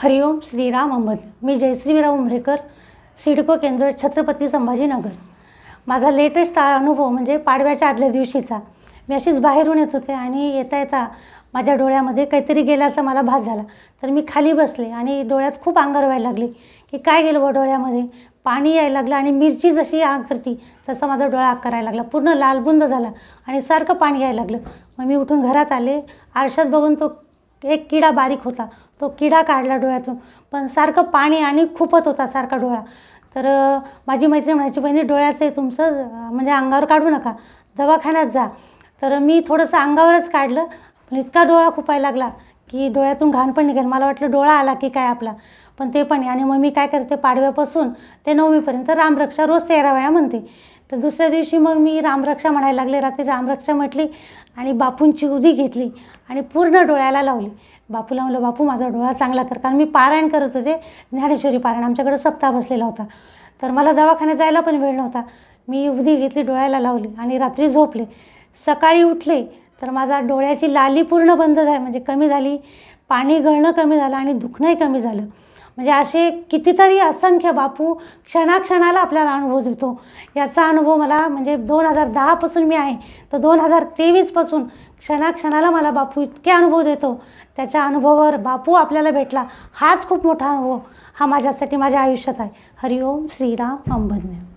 हरिओम श्रीराम अहमद मी जयश्रीराव उमरेकर सिडको केंद्र छत्रपती संभाजीनगर माझा लेटेस्ट अनुभव म्हणजे पाडव्याच्या आदल्या दिवशीचा मी अशीच बाहेरून येत होते आणि येता येता माझ्या डोळ्यामध्ये काहीतरी गेल्याचा मला भास झाला तर मी खाली बसले आणि डोळ्यात खूप अंगार व्हायला लागली की काय गेलं व डोळ्यामध्ये पाणी यायला लागलं आणि मिरची जशी आग करती तसा माझा डोळा आग करायला लागला पूर्ण लालबुंद झाला आणि सारखं पाणी यायला लागलं मग मी उठून घरात आले आरशात बघून तो एक किडा बारीक होता तो किडा काढला डोळ्यातून पण सारखं पाणी आणि खूपच होता सारखा डोळा तर माझी मैत्रीण म्हणायची बहिणी डोळ्याचं आहे तुमचं म्हणजे अंगावर काढू नका दवाखान्यात जा तर मी थोडंसं अंगावरच काढलं पण इतका डोळा खुपायला लागला की डोळ्यातून घाण पण निघेल मला वाटलं डोळा आला की काय आपला पण ते पण आणि मग मी काय करते पाडव्यापासून ते नवमीपर्यंत रामरक्षा रोज तेरा वेळा म्हणते तर दुसऱ्या दिवशी मग मी रामरक्षा म्हणायला लागले रात्री रामरक्षा म्हटली आणि बापूंची उदी घेतली आणि पूर्ण डोळ्याला लावली बापूला म्हणलं बापू माझा डोळा चांगला कर कारण मी पारायण करत होते ज्ञानेश्वरी पारायण आमच्याकडे सप्ताह बसलेला होता तर मला दवाखान्यात जायला पण वेळ नव्हता मी उदी घेतली डोळ्याला लावली आणि रात्री झोपले सकाळी उठले तर माझा डोळ्याची लाली पूर्ण बंद झाली म्हणजे कमी झाली पाणी गळणं कमी झालं आणि दुखणंही कमी झालं म्हणजे असे कितीतरी असंख्य बापू क्षणाक्षणाला आपल्याला अनुभव देतो याचा अनुभव मला म्हणजे दोन हजार दहापासून मी आहे तर दोन हजार तेवीसपासून क्षणाक्षणाला मला बापू इतके अनुभव देतो त्याच्या अनुभवावर बापू आपल्याला भेटला हाच खूप मोठा अनुभव हा माझ्यासाठी माझ्या आयुष्यात आहे हरिओम श्रीराम अंबज्ञ